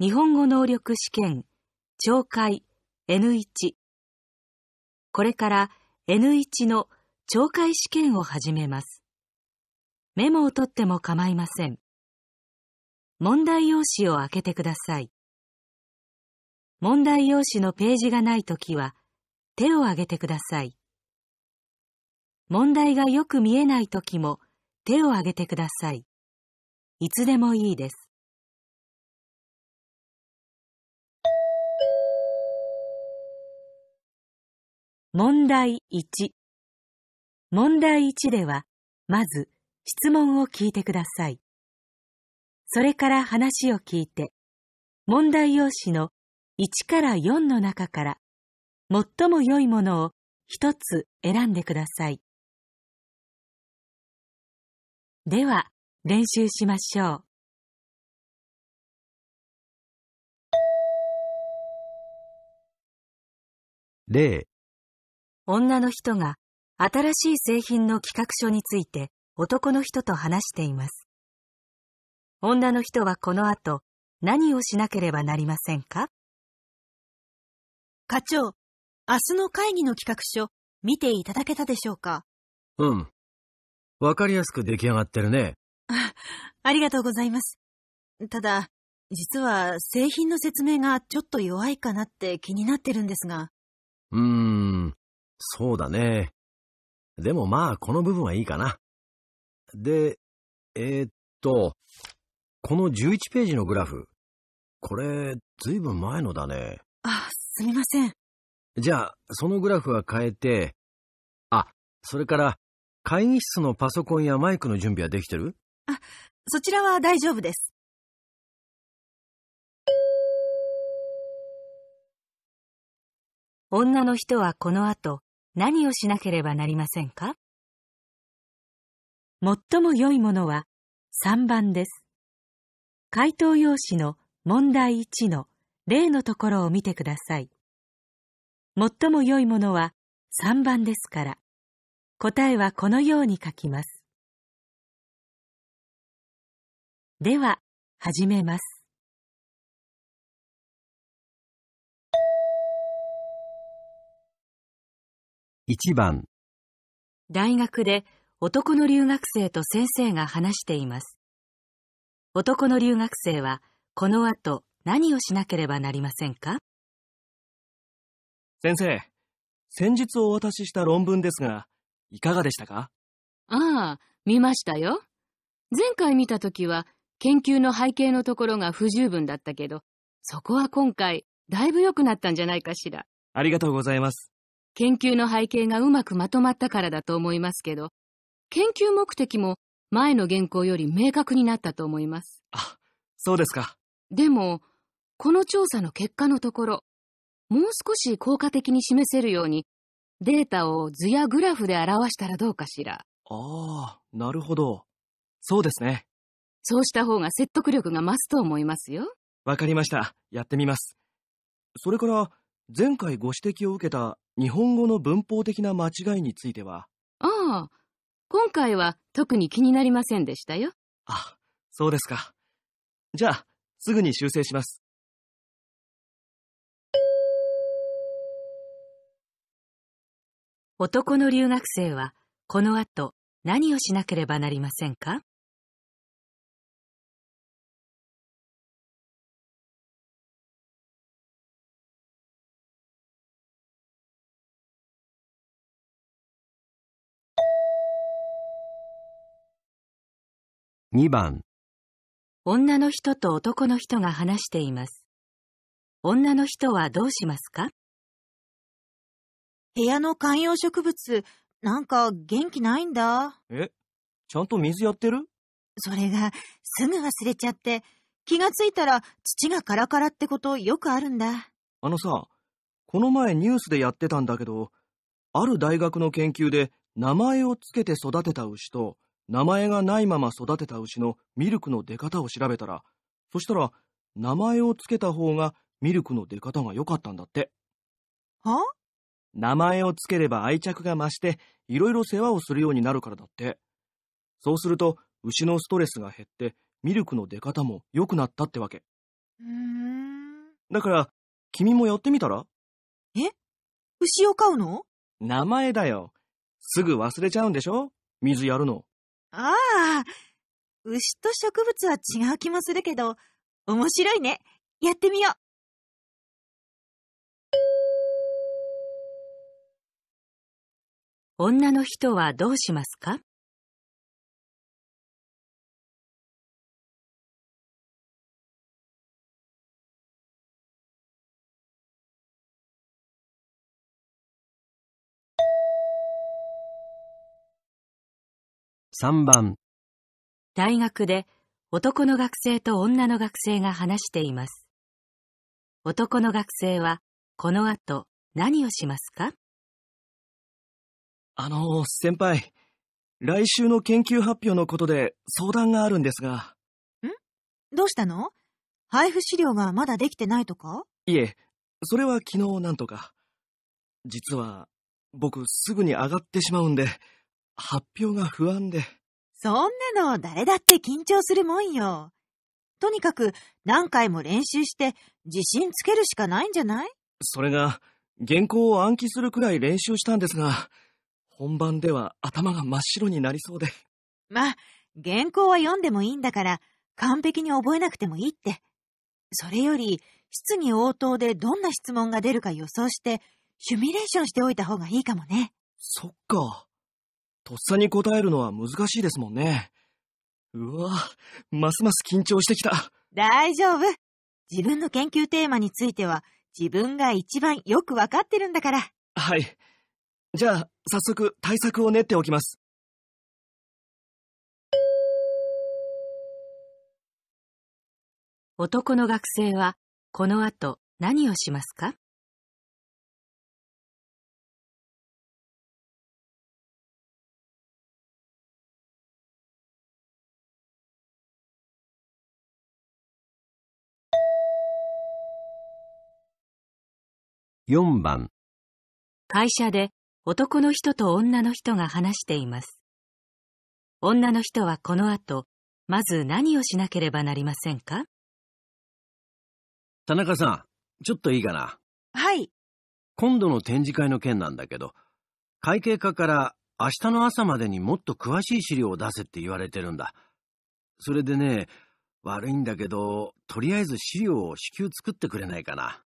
日本語能力試験、懲戒 N1。これから N1 の懲戒試験を始めます。メモを取っても構いません。問題用紙を開けてください。問題用紙のページがないときは、手を挙げてください。問題がよく見えないときも、手を挙げてください。いつでもいいです。問題1。問題1では、まず質問を聞いてください。それから話を聞いて、問題用紙の1から4の中から、最も良いものを一つ選んでください。では、練習しましょう。例女の人が新しい製品の企画書について男の人と話しています。女の人はこの後何をしなければなりませんか課長、明日の会議の企画書見ていただけたでしょうかうん。わかりやすく出来上がってるね。ありがとうございます。ただ、実は製品の説明がちょっと弱いかなって気になってるんですが。うーん。そうだね。でもまあ、この部分はいいかな。で、えー、っと、この11ページのグラフ。これ、ずいぶん前のだね。あ、すみません。じゃあ、そのグラフは変えて、あ、それから、会議室のパソコンやマイクの準備はできてるあ、そちらは大丈夫です。女の人はこの後、何をしなければなりませんか最も良いものは3番です。回答用紙の問題1の例のところを見てください。最も良いものは3番ですから、答えはこのように書きます。では、始めます。1番大学で男の留学生と先生が話しています。男の留学生はこの後何をしなければなりませんか先生、先日お渡しした論文ですが、いかがでしたかああ、見ましたよ。前回見た時は研究の背景のところが不十分だったけど、そこは今回だいぶ良くなったんじゃないかしら。ありがとうございます。研究の背景がうまくまとまったからだと思いますけど、研究目的も前の原稿より明確になったと思います。あ、そうですか。でも、この調査の結果のところ、もう少し効果的に示せるように、データを図やグラフで表したらどうかしら。ああ、なるほど。そうですね。そうした方が説得力が増すと思いますよ。わかりました。やってみます。それから、前回ご指摘を受けた日本語の文法的な間違いについてはああ、今回は特に気になりませんでしたよ。あ、そうですか。じゃあ、すぐに修正します。男の留学生はこの後何をしなければなりませんか2番女の人と男の人が話しています。女の人はどうしますか部屋の観葉植物、なんか元気ないんだ。えちゃんと水やってるそれが、すぐ忘れちゃって、気がついたら土がカラカラってことよくあるんだ。あのさ、この前ニュースでやってたんだけど、ある大学の研究で名前をつけて育てた牛と、名前がないまま育てた牛のミルクの出方を調べたら、そしたら、名前をつけた方がミルクの出方が良かったんだって。は名前をつければ愛着が増して、いろいろ世話をするようになるからだって。そうすると、牛のストレスが減って、ミルクの出方も良くなったってわけ。だから、君もやってみたらえ牛を飼うの名前だよ。すぐ忘れちゃうんでしょ水やるの。ああ、牛と植物は違う気もするけど、面白いね。やってみよう。女の人はどうしますか3番大学で男の学生と女の学生が話しています。男の学生はこの後何をしますかあの、先輩、来週の研究発表のことで相談があるんですが。んどうしたの配布資料がまだできてないとかいえ、それは昨日なんとか。実は、僕すぐに上がってしまうんで。発表が不安で。そんなの誰だって緊張するもんよ。とにかく何回も練習して自信つけるしかないんじゃないそれが原稿を暗記するくらい練習したんですが、本番では頭が真っ白になりそうで。ま原稿は読んでもいいんだから完璧に覚えなくてもいいって。それより質疑応答でどんな質問が出るか予想してシミュレーションしておいた方がいいかもね。そっか。とっさに答えるのは難しいですもんね。うわますます緊張してきた。大丈夫。自分の研究テーマについては、自分が一番よくわかってるんだから。はい。じゃあ、早速対策を練っておきます。男の学生は、この後何をしますか4番会社で男の人と女の人が話しています。女の人はこの後、まず何をしなければなりませんか田中さん、ちょっといいかな。はい。今度の展示会の件なんだけど、会計課から明日の朝までにもっと詳しい資料を出せって言われてるんだ。それでね、悪いんだけど、とりあえず資料を至急作ってくれないかな。、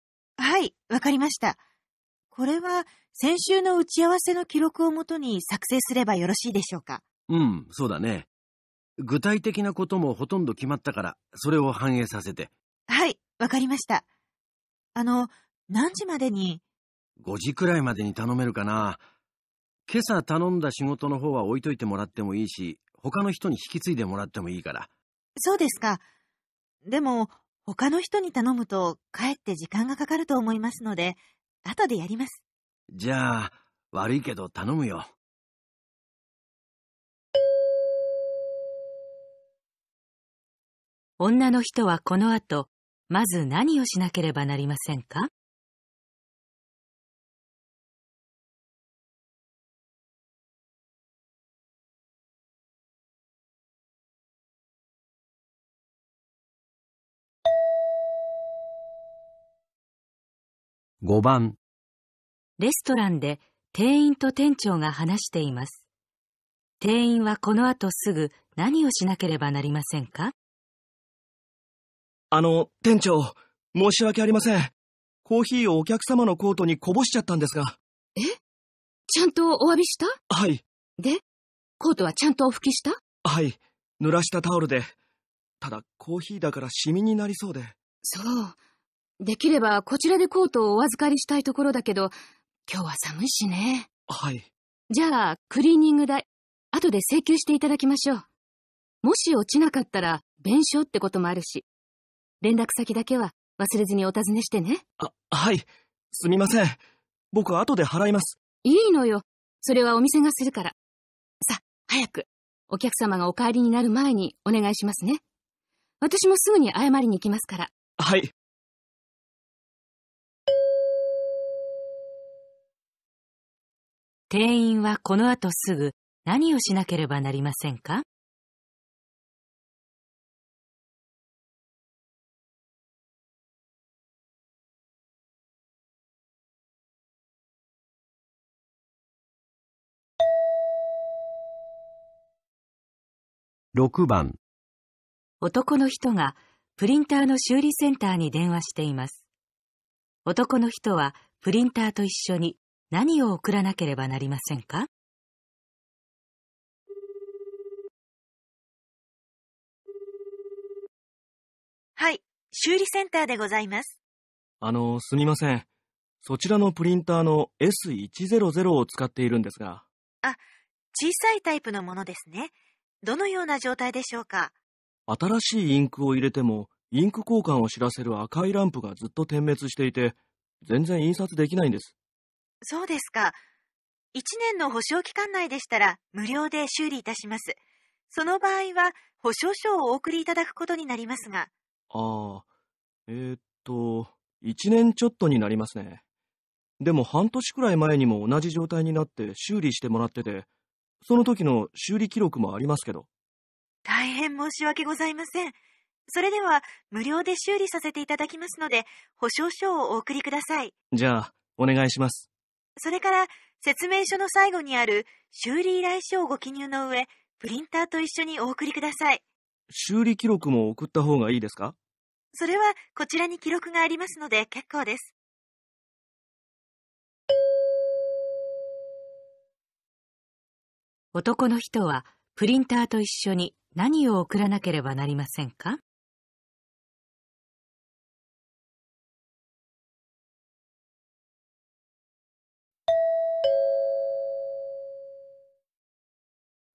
わかりました。これは先週の打ち合わせの記録をもとに作成すればよろしいでしょうかうん、そうだね。具体的なこともほとんど決まったから、それを反映させて。はい、わかりました。あの、何時までに ?5 時くらいまでに頼めるかな。今朝頼んだ仕事の方は置いといてもらってもいいし、他の人に引き継いでもらってもいいから。そうですか。でも、他の人に頼むと、かえって時間がかかると思いますので、後でやります。じゃあ、悪いけど頼むよ。女の人はこの後、まず何をしなければなりませんか5番レストランで店員と店長が話しています。店員はこの後すぐ何をしなければなりませんかあの、店長、申し訳ありません。コーヒーをお客様のコートにこぼしちゃったんですが。えちゃんとお詫びしたはい。で、コートはちゃんとお拭きしたはい。濡らしたタオルで。ただ、コーヒーだからシミになりそうで。そう。できればこちらでコートをお預かりしたいところだけど、今日は寒いしね。はい。じゃあ、クリーニング代、後で請求していただきましょう。もし落ちなかったら、弁償ってこともあるし。連絡先だけは忘れずにお尋ねしてね。あ、はい。すみません。僕後で払います。いいのよ。それはお店がするから。さ、早く。お客様がお帰りになる前にお願いしますね。私もすぐに謝りに行きますから。はい。店員はこの後すぐ何をしなければなりませんか6番男の人がプリンターの修理センターに電話しています。男の人はプリンターと一緒に何を送らなければなりませんかはい、修理センターでございます。あの、すみません。そちらのプリンターの S100 を使っているんですが。あ、小さいタイプのものですね。どのような状態でしょうか新しいインクを入れても、インク交換を知らせる赤いランプがずっと点滅していて、全然印刷できないんです。そうですか。1年の保証期間内でしたら無料で修理いたします。その場合は保証書をお送りいただくことになりますが。ああ、えー、っと、1年ちょっとになりますね。でも半年くらい前にも同じ状態になって修理してもらってて、その時の修理記録もありますけど。大変申し訳ございません。それでは無料で修理させていただきますので、保証書をお送りください。じゃあ、お願いします。それから説明書の最後にある修理依頼書をご記入の上、プリンターと一緒にお送りください。修理記録も送った方がいいですかそれはこちらに記録がありますので結構です。男の人はプリンターと一緒に何を送らなければなりませんか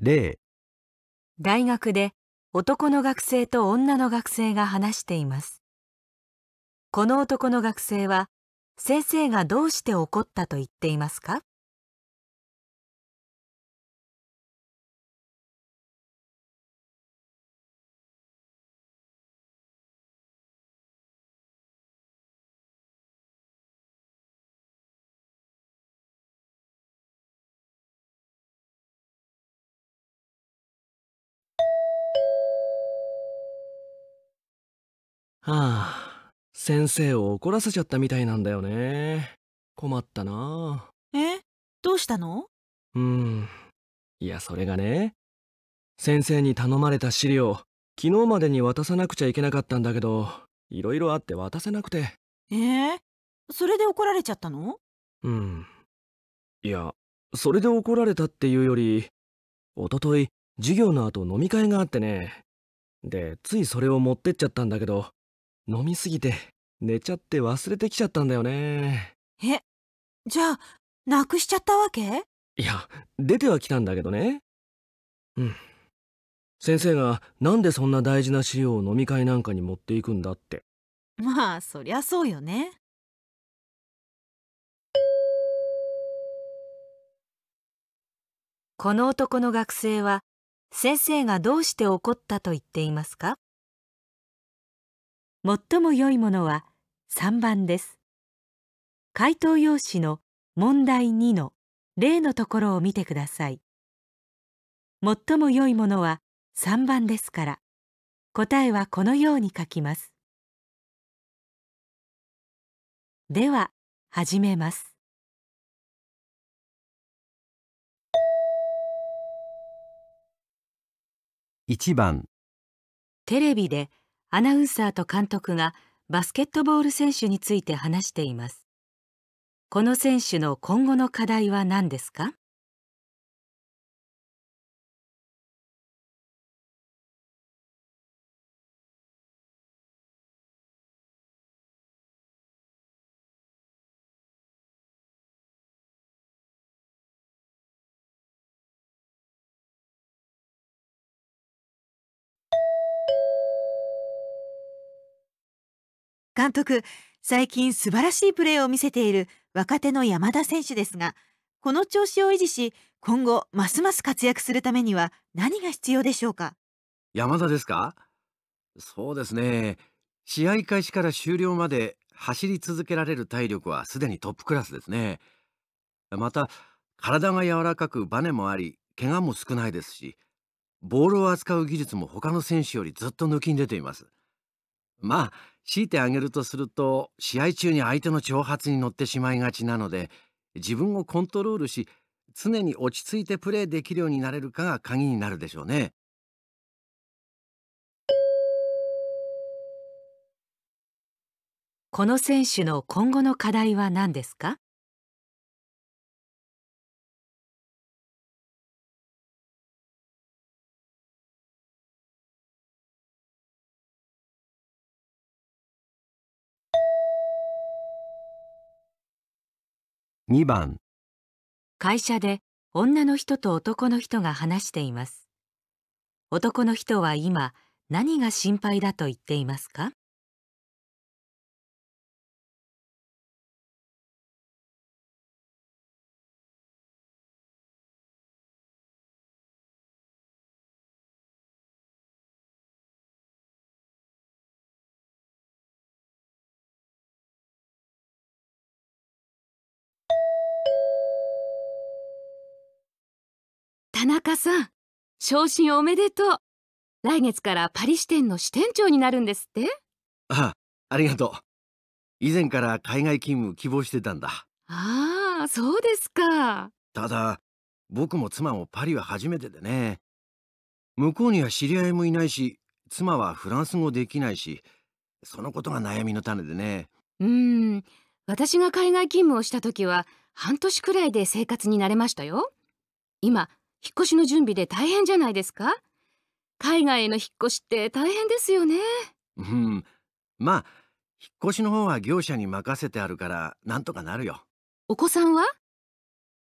例大学で男の学生と女の学生が話していますこの男の学生は先生がどうして怒ったと言っていますかあ、先生を怒らせちゃったみたいなんだよね。困ったなえどうしたのうん。いや、それがね。先生に頼まれた資料、昨日までに渡さなくちゃいけなかったんだけど、いろいろあって渡せなくて。えー、それで怒られちゃったのうん。いや、それで怒られたっていうより、おととい、授業の後飲み会があってね。で、ついそれを持ってっちゃったんだけど、飲みすぎて寝ちゃって忘れてきちゃったんだよねえじゃあなくしちゃったわけいや出てはきたんだけどねうん先生がなんでそんな大事な資料を飲み会なんかに持っていくんだってまあそりゃそうよねこの男の学生は先生がどうして怒ったと言っていますか最も良いものは3番です。回答用紙の問題2の例のところを見てください。最も良いものは3番ですから、答えはこのように書きます。では、始めます。1番テレビでアナウンサーと監督がバスケットボール選手について話しています。この選手の今後の課題は何ですか監督、最近素晴らしいプレーを見せている若手の山田選手ですが、この調子を維持し、今後、ますます活躍するためには何が必要でしょうか山田ですかそうですね。試合開始から終了まで走り続けられる体力はすでにトップクラスですね。また、体が柔らかくバネもあり、怪我も少ないですし、ボールを扱う技術も他の選手よりずっと抜きに出ています。まあ、強いてあげるとすると試合中に相手の挑発に乗ってしまいがちなので自分をコントロールし常に落ち着いてプレーできるようになれるかが鍵になるでしょうね。この選手の今後の課題は何ですか2番会社で女の人と男の人が話しています男の人は今何が心配だと言っていますか中さん昇進おめでとう来月からパリ支店の支店長になるんですってあありがとう以前から海外勤務希望してたんだああそうですかただ僕も妻もパリは初めてでね向こうには知り合いもいないし妻はフランス語できないしそのことが悩みの種でねうん私が海外勤務をした時は半年くらいで生活に慣れましたよ今引っ越しの準備で大変じゃないですか海外への引っ越しって大変ですよねうんまあ引っ越しの方は業者に任せてあるからなんとかなるよお子さんは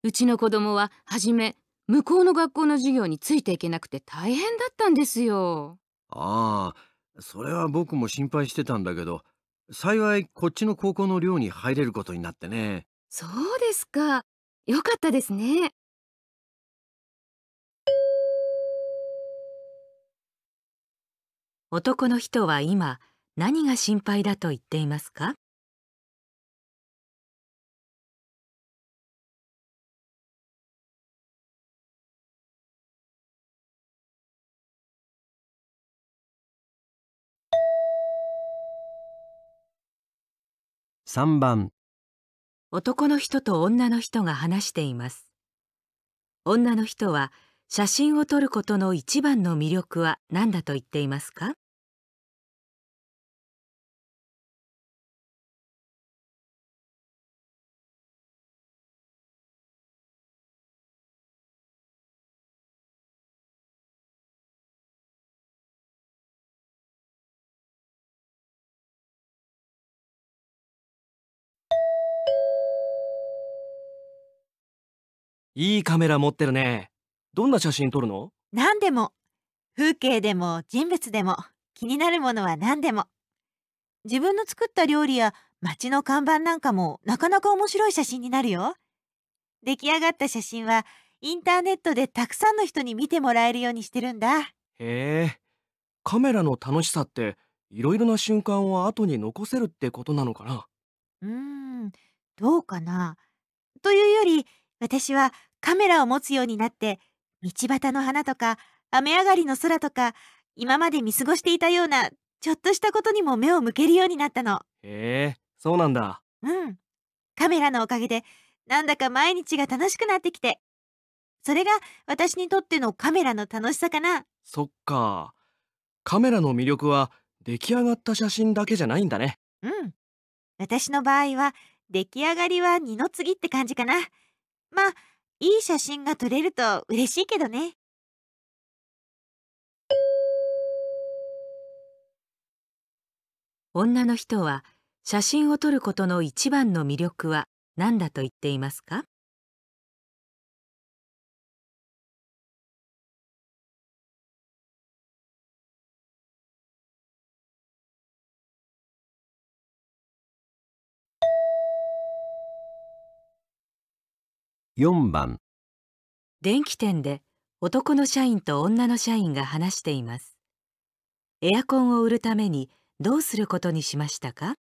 うちの子供は初め向こうの学校の授業についていけなくて大変だったんですよああそれは僕も心配してたんだけど幸いこっちの高校の寮に入れることになってねそうですかよかったですね男の人は今何が心配だと言っていますか3番男の人と女の人が話しています女の人は「写真を撮ることの一番の魅力は何だと言っていますかいいカメラ持ってるね。どんな写真撮るの何でも。風景でも人物でも気になるものは何でも。自分の作った料理や町の看板なんかもなかなか面白い写真になるよ。出来上がった写真はインターネットでたくさんの人に見てもらえるようにしてるんだ。へえ、カメラの楽しさっていろいろな瞬間を後に残せるってことなのかなうーん、どうかな。というより私はカメラを持つようになって道端の花とか雨上がりの空とか今まで見過ごしていたようなちょっとしたことにも目を向けるようになったのへえそうなんだうんカメラのおかげでなんだか毎日が楽しくなってきてそれが私にとってのカメラの楽しさかなそっかカメラの魅力は出来上がった写真だけじゃないんだねうん私の場合は出来上がりは二の次って感じかなまあいい写真が撮れると嬉しいけどね。女の人は写真を撮ることの一番の魅力は何だと言っていますか4番電気店で男の社員と女の社員が話していますエアコンを売るためにどうすることにしましたか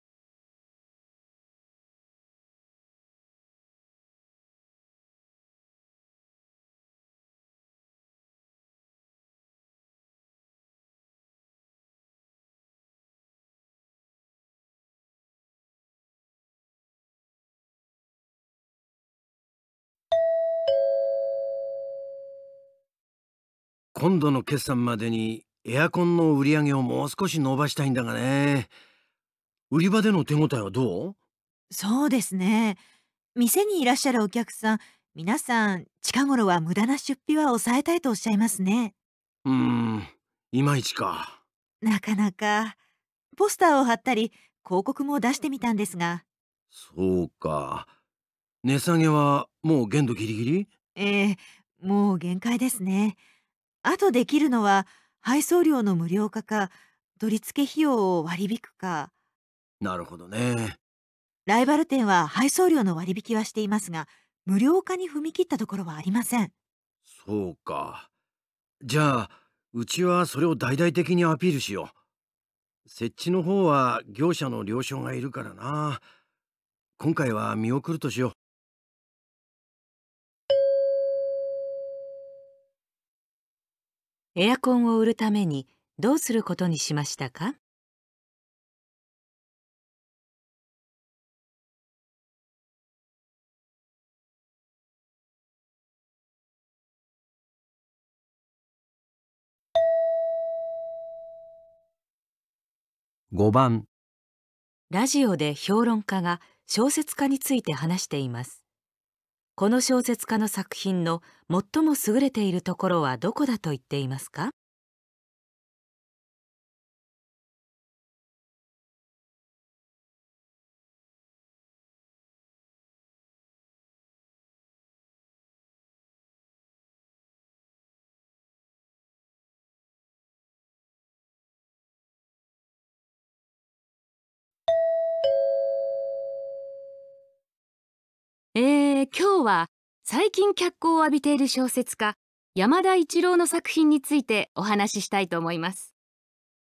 今度の決算までにエアコンの売り上げをもう少し伸ばしたいんだがね売り場での手応えはどうそうですね店にいらっしゃるお客さん皆さん近頃は無駄な出費は抑えたいとおっしゃいますねうーんいまいちかなかなかポスターを貼ったり広告も出してみたんですがそうか値下げはもう限度ギリギリええもう限界ですねあとできるのは配送料の無料化か取り付け費用を割り引くかなるほどねライバル店は配送料の割引はしていますが無料化に踏み切ったところはありませんそうかじゃあうちはそれを大々的にアピールしよう設置の方は業者の了承がいるからな今回は見送るとしようエアコンを売るためにどうすることにしましたか5番ラジオで評論家が小説家について話していますこの小説家の作品の最も優れているところはどこだと言っていますか今日は最近脚光を浴びている小説家山田一郎の作品についてお話ししたいと思います。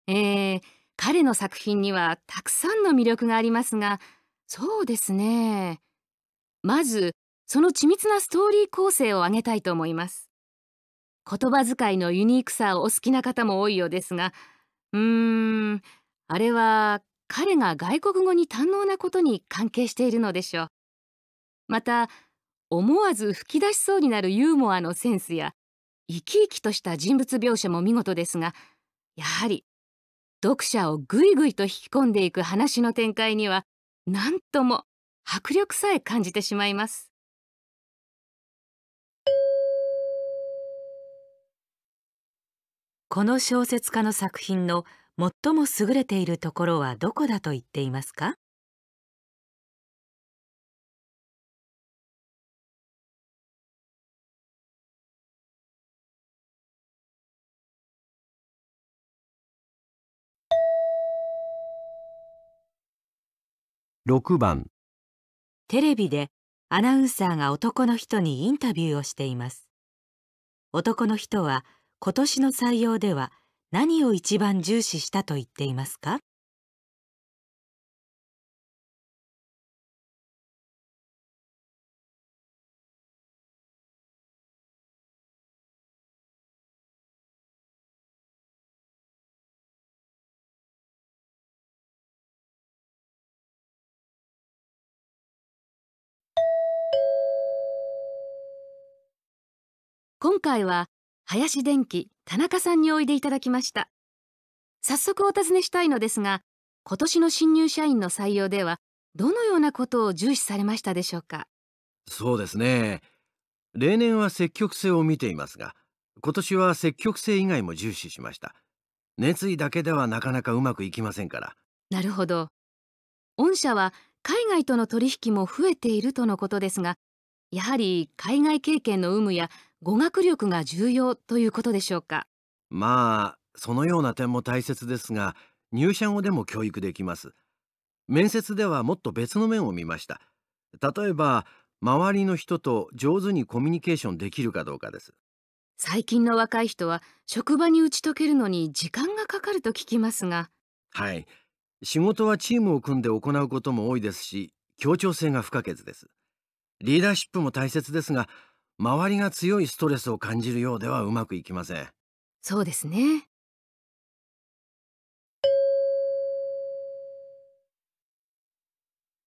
えー、彼の作品にはたくさんの魅力がありますがそうですねまずその緻密なストーリー構成を挙げたいと思います言葉遣いのユニークさをお好きな方も多いようですがうーんあれは彼が外国語に堪能なことに関係しているのでしょうまた思わず吹き出しそうになるユーモアのセンスや生き生きとした人物描写も見事ですがやはり読者をぐいぐいと引き込んでいく話の展開には何とも迫力さえ感じてしまいます。この小説家の作品の最も優れているところはどこだと言っていますか6番テレビでアナウンサーが男の人にインタビューをしています男の人は今年の採用では何を一番重視したと言っていますか今回は林電機田中さんにおいでいただきました早速お尋ねしたいのですが今年の新入社員の採用ではどのようなことを重視されましたでしょうかそうですね例年は積極性を見ていますが今年は積極性以外も重視しました熱意だけではなかなかうまくいきませんからなるほど御社は海外との取引も増えているとのことですがやはり海外経験の有無や語学力が重要ということでしょうかまあそのような点も大切ですが入社後でも教育できます面接ではもっと別の面を見ました例えば周りの人と上手にコミュニケーションできるかどうかです最近の若い人は職場に打ち解けるのに時間がかかると聞きますがはい仕事はチームを組んで行うことも多いですし協調性が不可欠ですリーダーシップも大切ですが周りが強いストレスを感じるようではうまくいきませんそうですね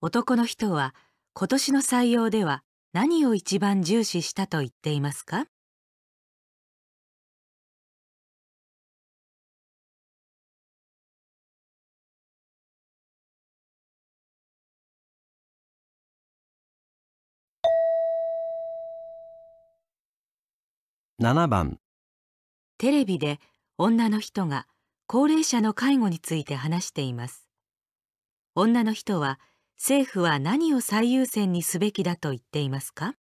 男の人は今年の採用では何を一番重視したと言っていますか7番テレビで女の人が高齢者の介護について話しています女の人は政府は何を最優先にすべきだと言っていますか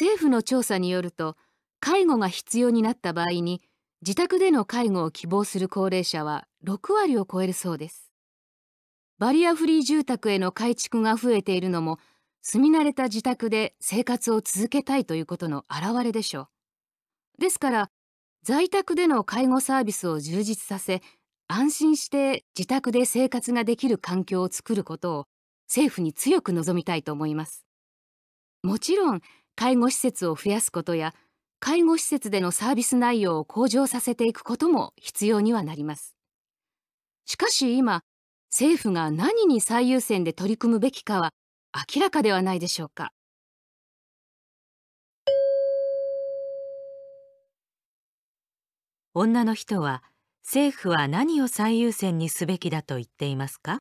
政府の調査によると介護が必要になった場合に自宅での介護を希望する高齢者は6割を超えるそうですバリアフリー住宅への改築が増えているのも住み慣れた自宅で生活を続けたいということの表れでしょうですから在宅での介護サービスを充実させ安心して自宅で生活ができる環境を作ることを政府に強く望みたいと思いますもちろん介護施設を増やすことや介護施設でのサービス内容を向上させていくことも必要にはなります。しかし今、政府が何に最優先で取り組むべきかは明らかではないでしょうか。女の人は政府は何を最優先にすべきだと言っていますか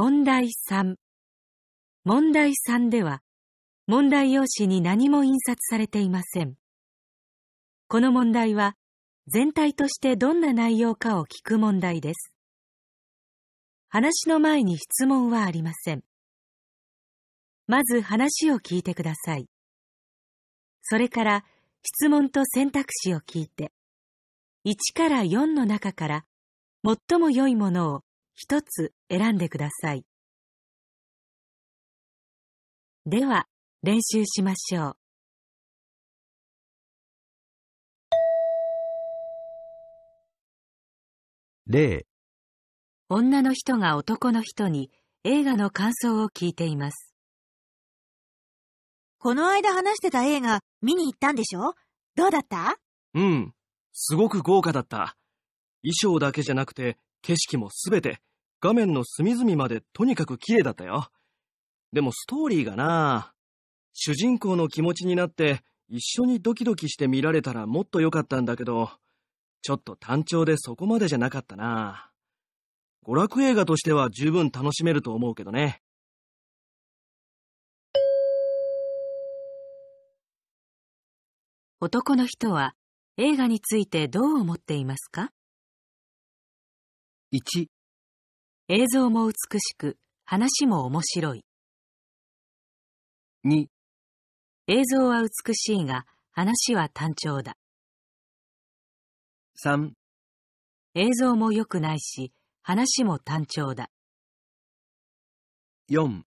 問題3。問題3では、問題用紙に何も印刷されていません。この問題は、全体としてどんな内容かを聞く問題です。話の前に質問はありません。まず話を聞いてください。それから質問と選択肢を聞いて、1から4の中から最も良いものを一つ選んでください。では、練習しましょう。例女の人が男の人に映画の感想を聞いています。この間話してた映画見に行ったんでしょどうだったうん、すごく豪華だった。衣装だけじゃなくて景色もすべて画面の隅々までとにかく綺麗だったよ。でもストーリーがな主人公の気持ちになって一緒にドキドキして見られたらもっと良かったんだけど、ちょっと単調でそこまでじゃなかったな娯楽映画としては十分楽しめると思うけどね。男の人は映画についてどう思っていますか 1, 映像も美しく、話も面白い。2映像は美しいが、話は単調だ。3映像も良くないし、話も単調だ。4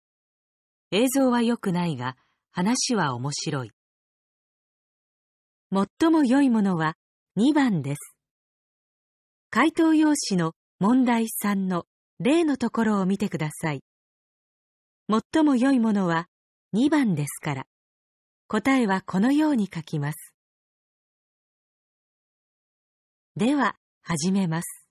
映像は良くないが、話は面白い。最も良いものは2番です。回答用紙の問題3の例のところを見てください。最も良いものは2番ですから、答えはこのように書きます。では、始めます。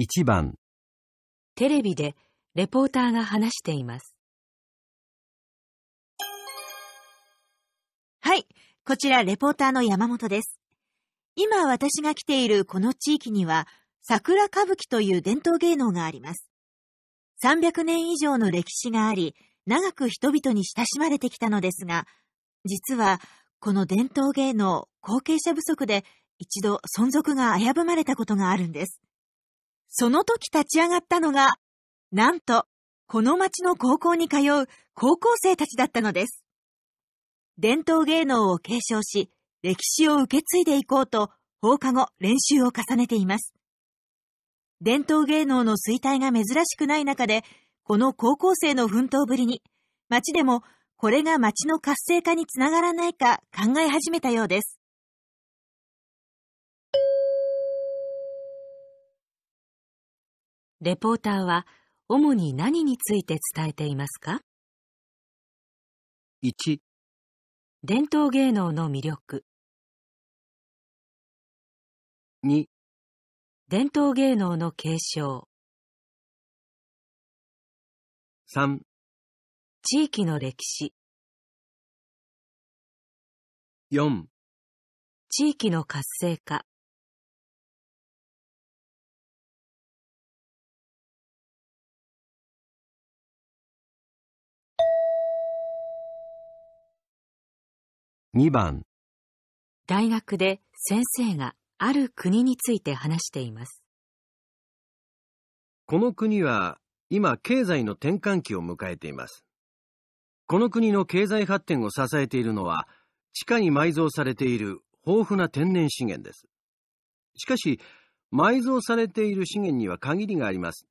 1番テレビでレポーターが話しています。こちらレポーターの山本です。今私が来ているこの地域には、桜歌舞伎という伝統芸能があります。300年以上の歴史があり、長く人々に親しまれてきたのですが、実は、この伝統芸能、後継者不足で一度存続が危ぶまれたことがあるんです。その時立ち上がったのが、なんと、この町の高校に通う高校生たちだったのです。伝統芸能を継承し、歴史を受け継いでいこうと、放課後練習を重ねています。伝統芸能の衰退が珍しくない中で、この高校生の奮闘ぶりに、町でもこれが町の活性化につながらないか考え始めたようです。レポーターは主に何について伝えていますか 1, 1伝統芸能の魅力2伝統芸能の継承3地域の歴史4地域の活性化2番大学で先生がある国について話しています。この国は今経済の転換期を迎えています。この国の経済発展を支えているのは地下に埋蔵されている豊富な天然資源です。しかし埋蔵されている資源には限りがあります。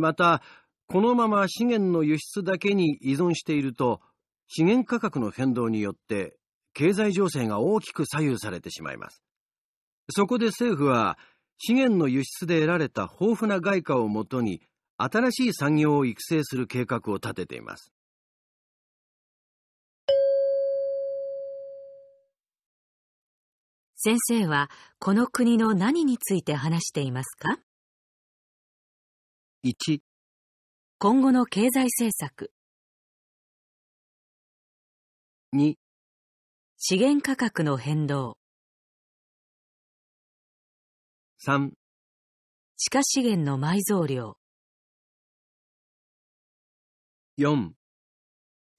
また、このまま資源の輸出だけに依存していると、資源価格の変動によって経済情勢が大きく左右されてしまいます。そこで政府は、資源の輸出で得られた豊富な外貨をもとに、新しい産業を育成する計画を立てています。先生は、この国の何について話していますか ?1、今後の経済政策。2、資源価格の変動。3地下資源の埋蔵量。4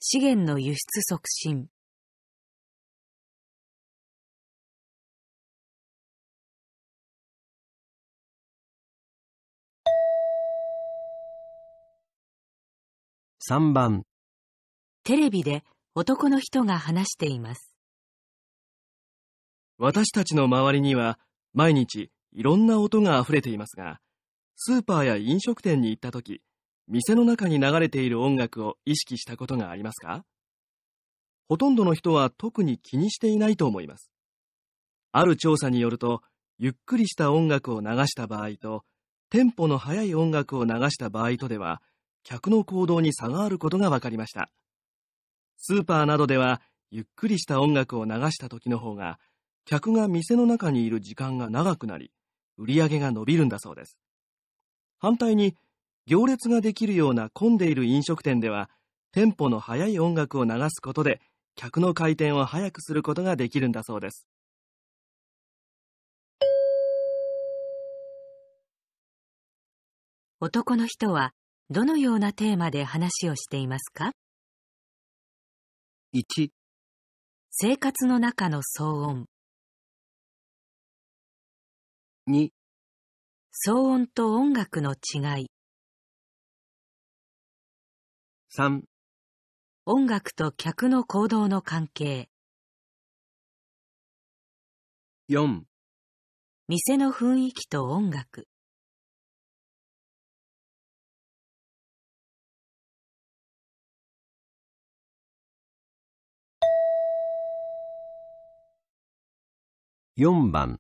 資源の輸出促進。3番テレビで男の人が話しています。私たちの周りには毎日いろんな音が溢れていますが、スーパーや飲食店に行った時、店の中に流れている音楽を意識したことがありますかほとんどの人は特に気にしていないと思います。ある調査によると、ゆっくりした音楽を流した場合と、テンポの速い音楽を流した場合とでは、客の行動に差があることが分かりました。スーパーなどでは、ゆっくりした音楽を流した時の方が、客が店の中にいる時間が長くなり、売り上げが伸びるんだそうです。反対に、行列ができるような混んでいる飲食店では、テンポの速い音楽を流すことで、客の回転を速くすることができるんだそうです。男の人は、どのようなテーマで話をしていますか 1, 1生活の中の騒音2騒音と音楽の違い3音楽と客の行動の関係4店の雰囲気と音楽4番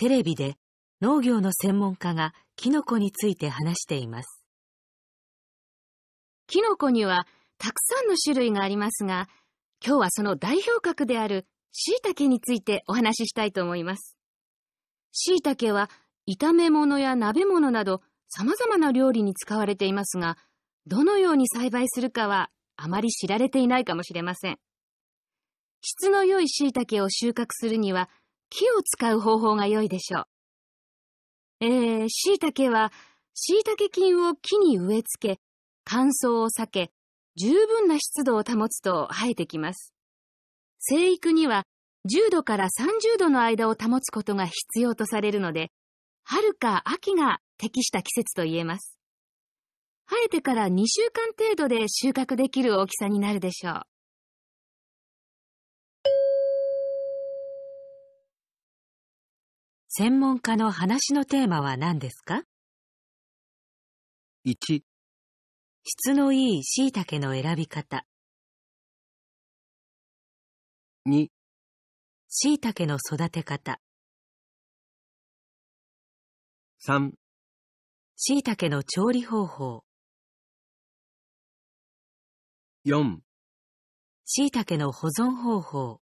テレビで農業の専門家がキノコについて話しています。キノコにはたくさんの種類がありますが、今日はその代表格である椎茸についてお話ししたいと思います。椎茸は炒め物や鍋物など様々な料理に使われていますが、どのように栽培するかはあまり知られていないかもしれません。質の良い椎茸を収穫するには木を使う方法が良いでしょう。えー、椎茸は、椎茸菌を木に植え付け、乾燥を避け、十分な湿度を保つと生えてきます。生育には10度から30度の間を保つことが必要とされるので、春か秋が適した季節と言えます。生えてから2週間程度で収穫できる大きさになるでしょう。専門家の話のテーマは何ですか ?1、質のいい椎茸の選び方。2、椎茸の育て方。3、椎茸の調理方法。4、椎茸の保存方法。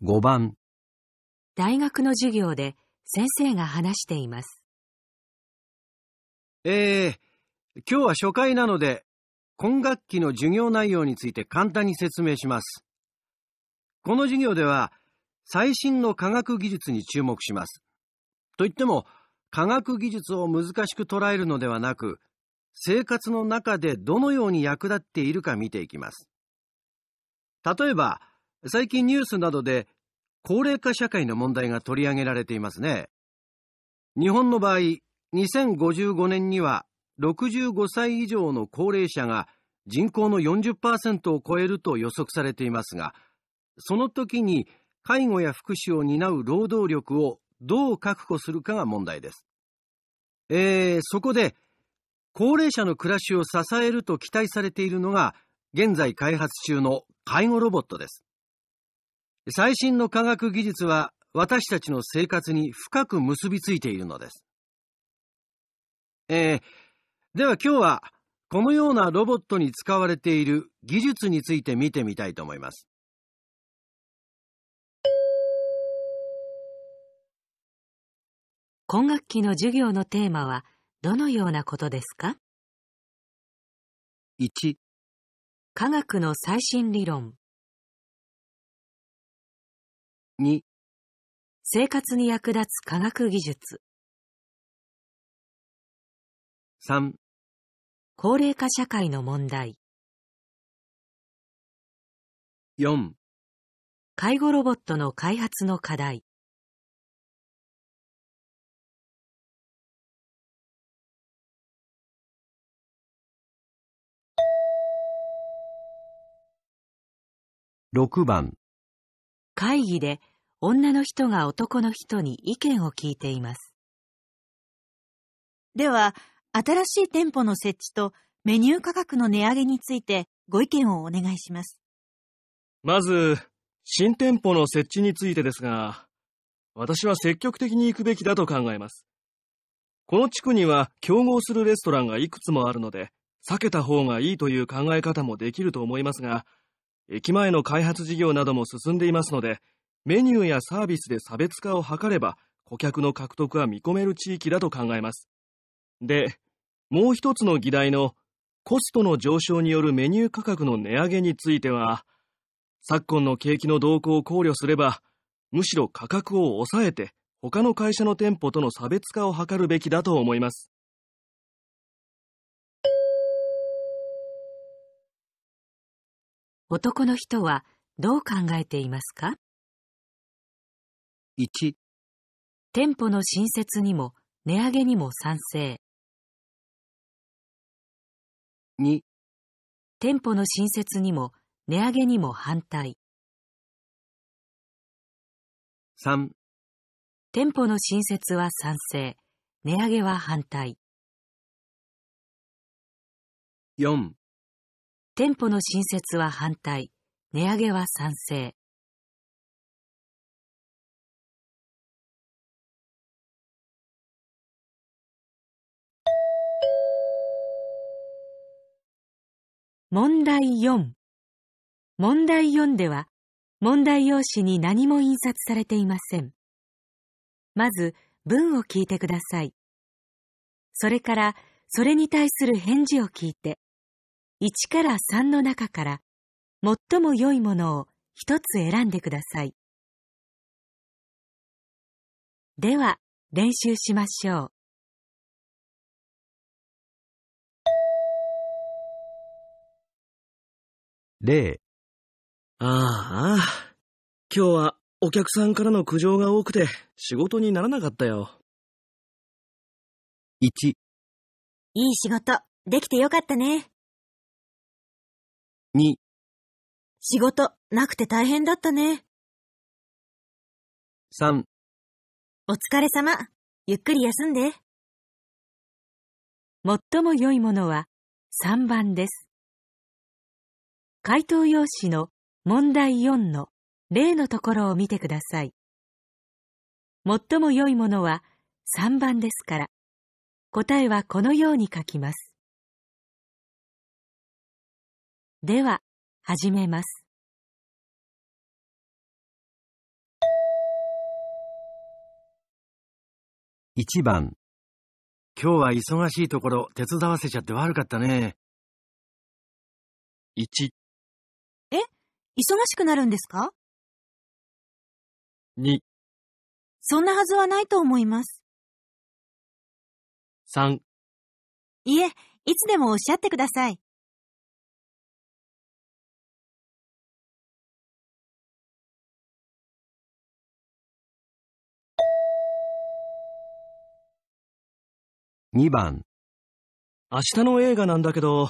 5番大学の授業で先生が話しています。えー、今日は初回なので、今学期の授業内容について簡単に説明します。この授業では、最新の科学技術に注目します。といっても、科学技術を難しく捉えるのではなく、生活の中でどのように役立っているか見ていきます。例えば、最近ニュースなどで高齢化社会の問題が取り上げられていますね。日本の場合、2055年には65歳以上の高齢者が人口の40%を超えると予測されていますが、その時に介護や福祉を担う労働力をどう確保するかが問題です。えー、そこで、高齢者の暮らしを支えると期待されているのが、現在開発中の介護ロボットです。最新の科学技術は私たちの生活に深く結びついているのです。えー、では今日はこのようなロボットに使われている技術について見てみたいと思います。今学期の授業のテーマはどのようなことですか ?1 科学の最新理論2生活に役立つ科学技術3高齢化社会の問題4介護ロボットの開発の課題6番会議で女の人が男の人に意見を聞いています。では、新しい店舗の設置とメニュー価格の値上げについてご意見をお願いします。まず、新店舗の設置についてですが、私は積極的に行くべきだと考えます。この地区には競合するレストランがいくつもあるので、避けた方がいいという考え方もできると思いますが、駅前の開発事業なども進んでいますので、メニューやサービスで差別化を図れば、顧客の獲得は見込める地域だと考えます。で、もう一つの議題のコストの上昇によるメニュー価格の値上げについては、昨今の景気の動向を考慮すれば、むしろ価格を抑えて他の会社の店舗との差別化を図るべきだと思います。男の人はどう考えていますか ?1 店舗の新設にも値上げにも賛成2店舗の新設にも値上げにも反対3店舗の新設は賛成値上げは反対4店舗の新設は反対、値上げは賛成。問題4。問題4では、問題用紙に何も印刷されていません。まず、文を聞いてください。それから、それに対する返事を聞いて、1から3の中から最も良いものを一つ選んでください。では練習しましょう。例ああ、今日はお客さんからの苦情が多くて仕事にならなかったよ。1いい仕事できてよかったね。2仕事なくて大変だったね。3お疲れ様。ゆっくり休んで。最も良いものは3番です。回答用紙の問題4の例のところを見てください。最も良いものは3番ですから、答えはこのように書きます。では、始めます。一番今日は忙しいところ手伝わせちゃって悪かったね。一。え忙しくなるんですか二。そんなはずはないと思います。3いえ、いつでもおっしゃってください。2番。明日の映画なんだけど、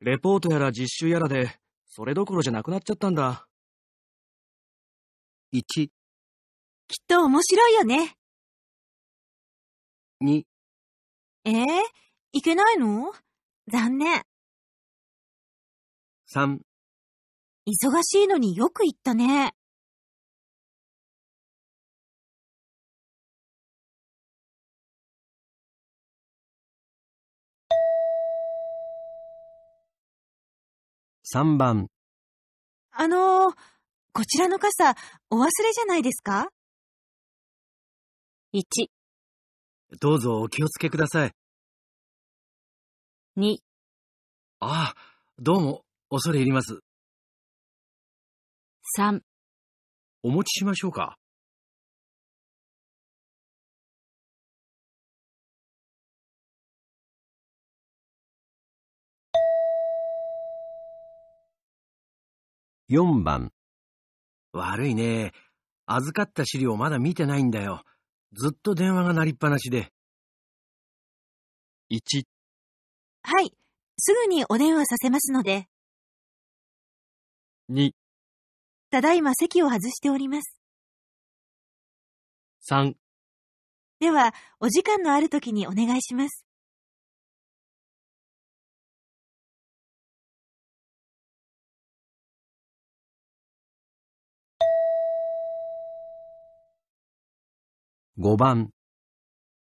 レポートやら実習やらで、それどころじゃなくなっちゃったんだ。1。きっと面白いよね。2。えー、いけないの残念。3。忙しいのによく行ったね。3番あのー、こちらの傘、お忘れじゃないですか ?1、どうぞお気をつけください。2、ああ、どうも、恐れ入ります。3、お持ちしましょうか。4番。悪いね。預かった資料まだ見てないんだよ。ずっと電話が鳴りっぱなしで。1。はい。すぐにお電話させますので。2。ただいま席を外しております。3。では、お時間のある時にお願いします。5番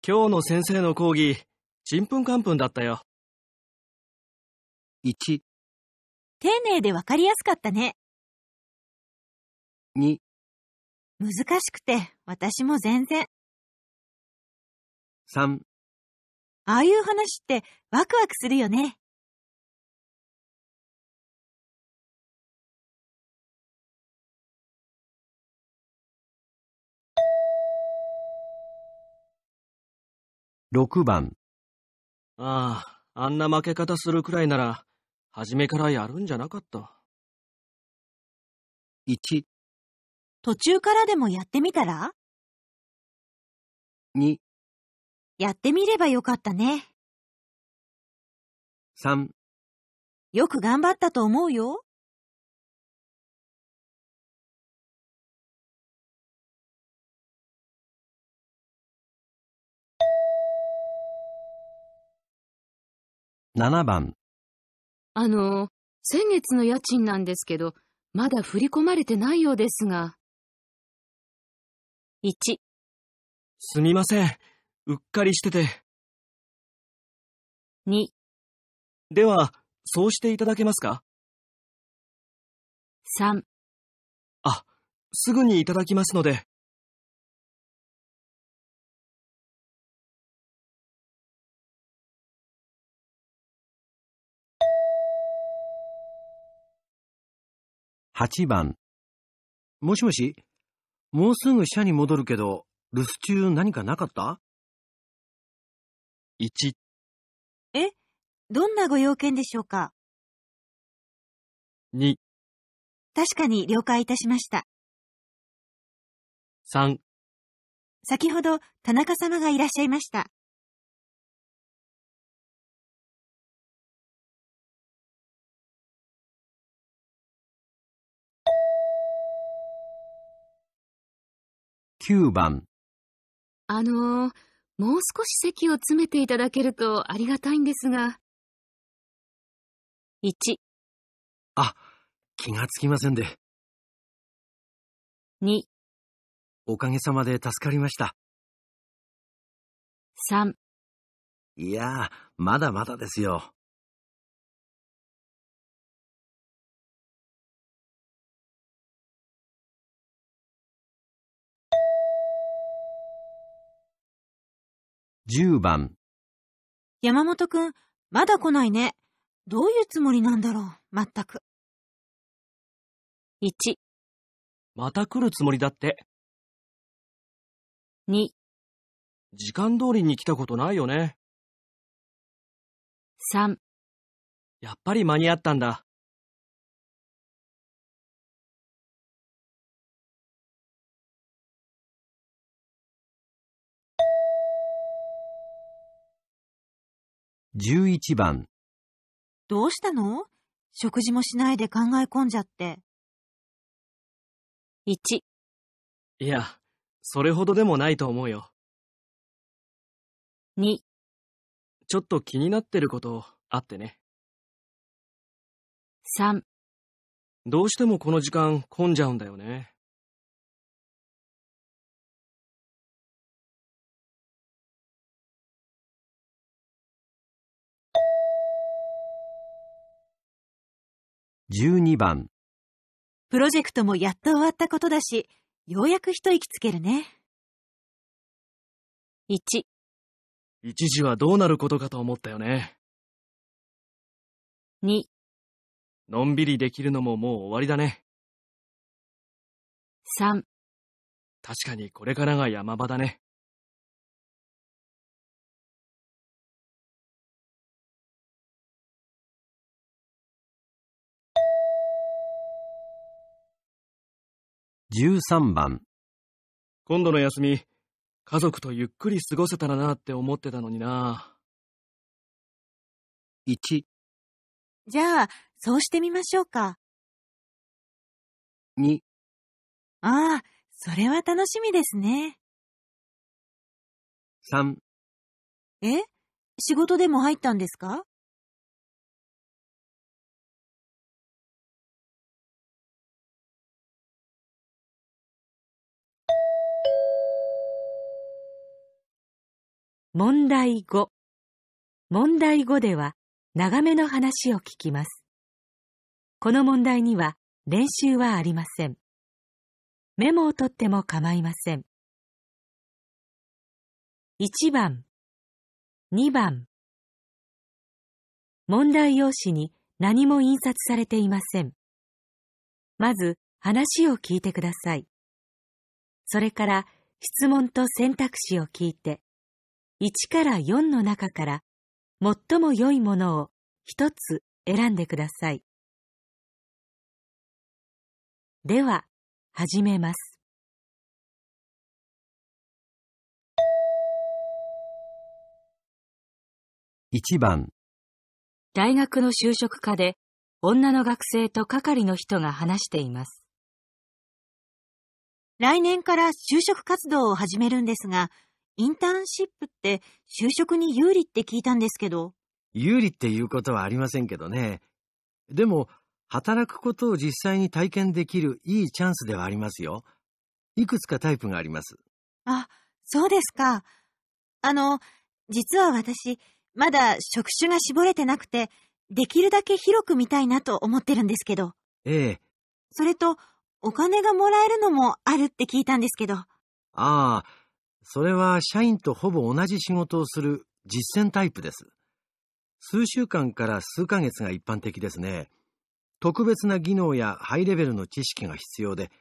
今日の先生の講義、ちんぷんかんぷんだったよ。1、丁寧でわかりやすかったね。2、難しくて、私も全然。3、ああいう話ってワクワクするよね。6番ああ、あんな負け方するくらいなら、初めからやるんじゃなかった。1途中からでもやってみたら ?2 やってみればよかったね。3よく頑張ったと思うよ。7番あの、先月の家賃なんですけど、まだ振り込まれてないようですが。1、すみません。うっかりしてて。2、では、そうしていただけますか3、あ、すぐにいただきますので。8番。もしもしもうすぐ社に戻るけど、留守中何かなかった ?1。えどんなご用件でしょうか ?2。確かに了解いたしました。3。先ほど田中様がいらっしゃいました。9番。あのー、もう少し席を詰めていただけるとありがたいんですが。1。あ、気がつきませんで。2。おかげさまで助かりました。3。いやまだまだですよ。10番山本くん、まだ来ないね。どういうつもりなんだろう、まったく。1、また来るつもりだって。2、時間通りに来たことないよね。3、やっぱり間に合ったんだ。11番どうしたの食事もしないで考え込んじゃって。1いや、それほどでもないと思うよ。2ちょっと気になってることあってね。3どうしてもこの時間混んじゃうんだよね。12番プロジェクトもやっと終わったことだし、ようやく一息つけるね。1、一時はどうなることかと思ったよね。2、のんびりできるのももう終わりだね。3、確かにこれからが山場だね。13番今度の休み、家族とゆっくり過ごせたらなって思ってたのにな。1じゃあ、そうしてみましょうか。2ああ、それは楽しみですね。3え仕事でも入ったんですか問題5問題5では長めの話を聞きます。この問題には練習はありません。メモを取っても構いません。1番、2番。問題用紙に何も印刷されていません。まず話を聞いてください。それから質問と選択肢を聞いて、1から4の中から最も良いものを一つ選んでください。では、始めます。1番大学の就職課で女の学生と係の人が話しています。来年から就職活動を始めるんですが、インターンシップって就職に有利って聞いたんですけど。有利っていうことはありませんけどね。でも、働くことを実際に体験できるいいチャンスではありますよ。いくつかタイプがあります。あ、そうですか。あの、実は私、まだ職種が絞れてなくて、できるだけ広く見たいなと思ってるんですけど。ええ。それと、お金がもらえるのもあるって聞いたんですけど。ああ、それは社員とほぼ同じ仕事をする実践タイプです。数週間から数ヶ月が一般的ですね。特別な技能やハイレベルの知識が必要で、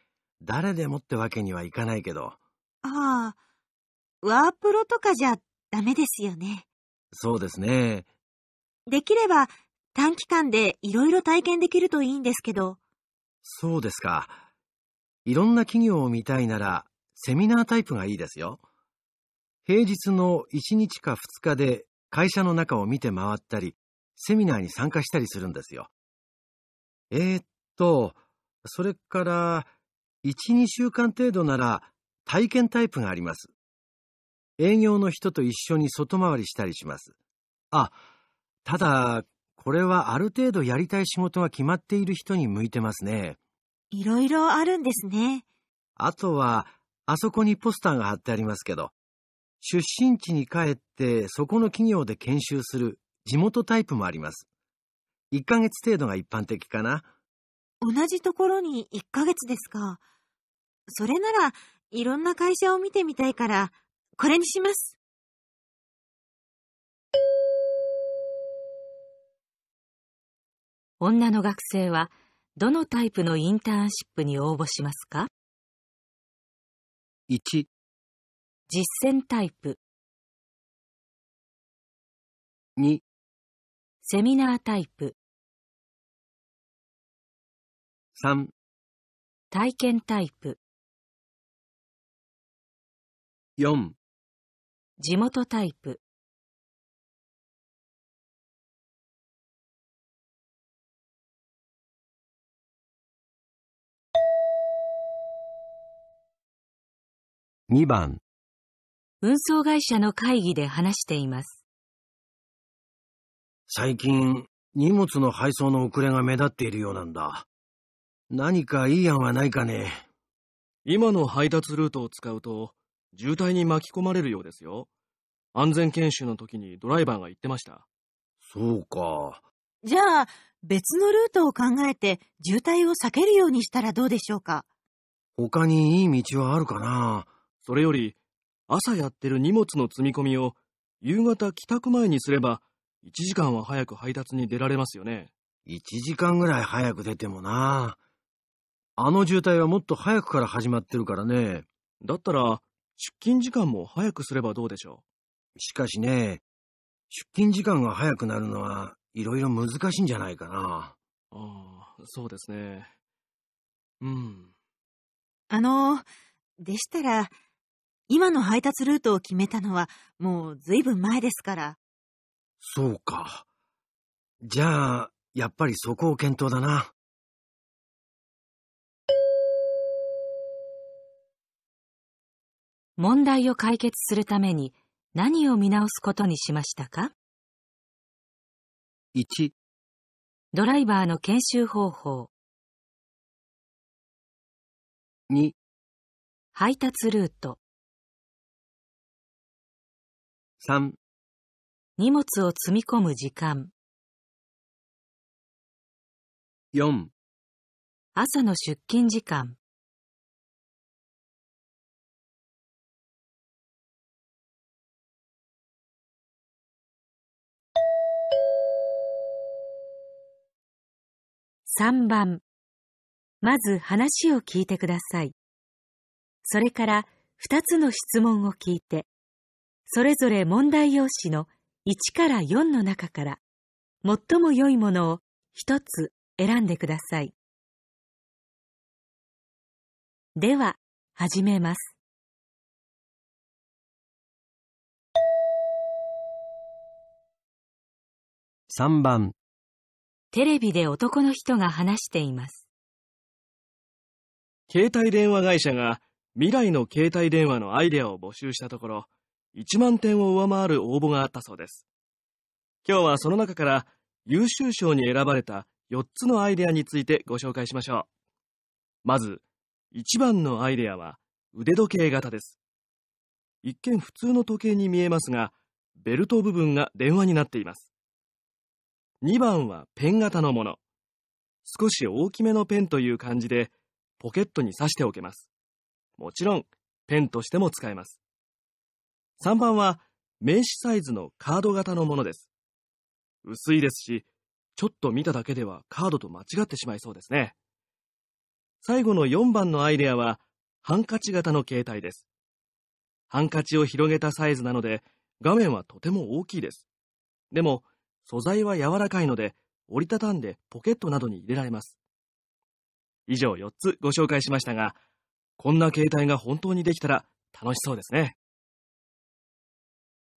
誰でもってわけにはいかないけど。ああ、ワープロとかじゃダメですよね。そうですね。できれば短期間でいろいろ体験できるといいんですけど。そうですか。いろんな企業を見たいなら、セミナータイプがいいですよ。平日の1日か2日で会社の中を見て回ったり、セミナーに参加したりするんですよ。えー、っと、それから、1、2週間程度なら体験タイプがあります。営業の人と一緒に外回りしたりします。あ、ただ、これはある程度やりたい仕事が決まっている人に向いてますね。いろいろあるんですね。あとは、あそこにポスターが貼ってありますけど、出身地に帰ってそこの企業で研修する地元タイプもあります。1ヶ月程度が一般的かな。同じところに1ヶ月ですか。それなら、いろんな会社を見てみたいから、これにします。女の学生は、どのタイプのインターンシップに応募しますか ?1、実践タイプ2セミナータイプ3体験タイプ4地元タイプ2番運送会社の会議で話しています。最近、荷物の配送の遅れが目立っているようなんだ。何かいい案はないかね。今の配達ルートを使うと、渋滞に巻き込まれるようですよ。安全研修の時にドライバーが言ってました。そうか。じゃあ、別のルートを考えて渋滞を避けるようにしたらどうでしょうか。他にいい道はあるかなそれより、朝やってる荷物の積み込みを夕方帰宅前にすれば、1時間は早く配達に出られますよね。1時間ぐらい早く出てもな。あの渋滞はもっと早くから始まってるからね。だったら、出勤時間も早くすればどうでしょう。しかしね、出勤時間が早くなるのは、いろいろ難しいんじゃないかな。ああ、そうですね。うん。あの、でしたら、今の配達ルートを決めたのはもうずいぶん前ですから。そうか。じゃあ、やっぱりそこを検討だな。問題を解決するために何を見直すことにしましたか ?1 ドライバーの研修方法2配達ルート3荷物を積み込む時間4朝の出勤時間3番まず話を聞いてくださいそれから2つの質問を聞いてそれぞれ問題用紙の1から4の中から、最も良いものを一つ選んでください。では、始めます。3番テレビで男の人が話しています。携帯電話会社が未来の携帯電話のアイデアを募集したところ、1万点を上回る応募があったそうです。今日はその中から優秀賞に選ばれた4つのアイデアについてご紹介しましょう。まず、1番のアイデアは腕時計型です。一見普通の時計に見えますが、ベルト部分が電話になっています。2番はペン型のもの。少し大きめのペンという感じで、ポケットに挿しておけます。もちろん、ペンとしても使えます。3番は名刺サイズのカード型のものです。薄いですし、ちょっと見ただけではカードと間違ってしまいそうですね。最後の4番のアイデアは、ハンカチ型の携帯です。ハンカチを広げたサイズなので、画面はとても大きいです。でも、素材は柔らかいので、折りたたんでポケットなどに入れられます。以上4つご紹介しましたが、こんな携帯が本当にできたら楽しそうですね。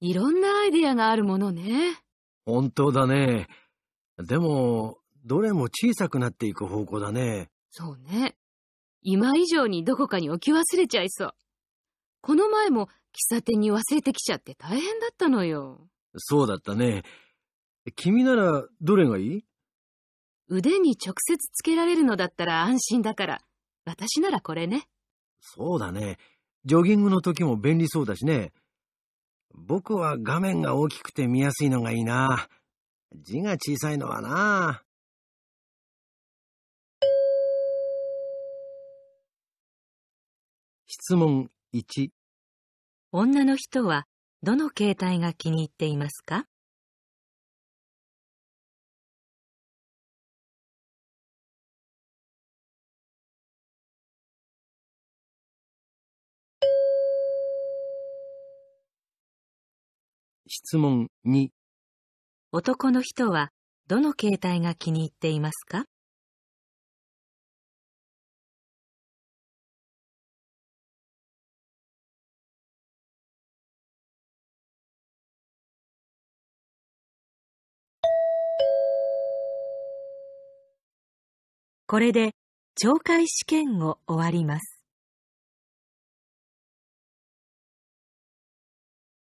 いろんなアイディアがあるものね。本当だね。でも、どれも小さくなっていく方向だね。そうね。今以上にどこかに置き忘れちゃいそう。この前も喫茶店に忘れてきちゃって大変だったのよ。そうだったね。君ならどれがいい腕に直接つけられるのだったら安心だから、私ならこれね。そうだね。ジョギングの時も便利そうだしね。僕は画面が大きくて見やすいのがいいな。字が小さいのはな。質問1女の人はどの携帯が気に入っていますか質問2男の人はどの携帯が気に入っていますかこれで懲戒試験を終わります。